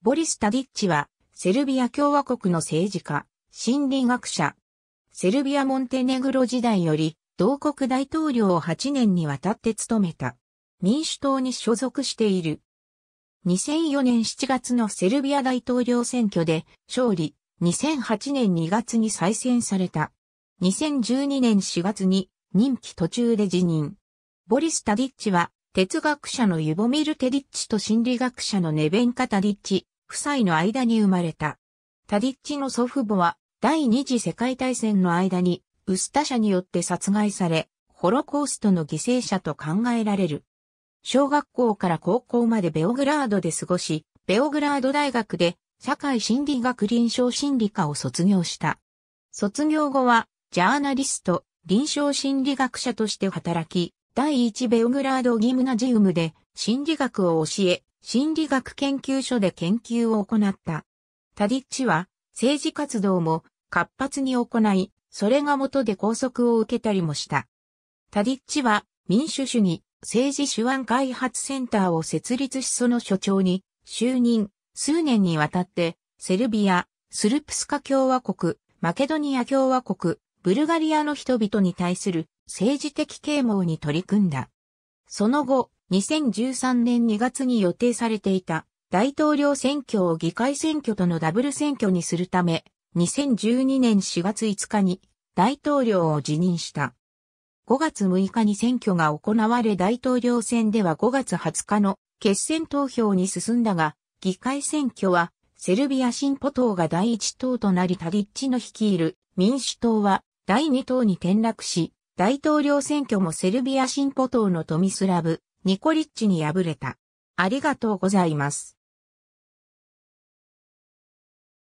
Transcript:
ボリス・タディッチは、セルビア共和国の政治家、心理学者。セルビア・モンテネグロ時代より、同国大統領を8年にわたって務めた。民主党に所属している。2004年7月のセルビア大統領選挙で勝利、2008年2月に再選された。2012年4月に任期途中で辞任。ボリス・タディッチは哲学者のユボミル・テディッチと心理学者のネベンカ・タディッチ、夫妻の間に生まれた。タディッチの祖父母は、第二次世界大戦の間に、ウスタ社によって殺害され、ホロコーストの犠牲者と考えられる。小学校から高校までベオグラードで過ごし、ベオグラード大学で社会心理学臨床心理科を卒業した。卒業後は、ジャーナリスト、臨床心理学者として働き、第一ベオグラードギムナジウムで心理学を教え、心理学研究所で研究を行った。タディッチは政治活動も活発に行い、それが元で拘束を受けたりもした。タディッチは民主主義政治手腕開発センターを設立しその所長に就任、数年にわたってセルビア、スルプスカ共和国、マケドニア共和国、ブルガリアの人々に対する政治的啓蒙に取り組んだ。その後、2013年2月に予定されていた大統領選挙を議会選挙とのダブル選挙にするため、2012年4月5日に大統領を辞任した。5月6日に選挙が行われ大統領選では5月20日の決選投票に進んだが、議会選挙はセルビア進歩党が第一党となりタディッチの率いる民主党は第二党に転落し、大統領選挙もセルビア進ポ党のトミスラブ・ニコリッチに敗れた。ありがとうございます。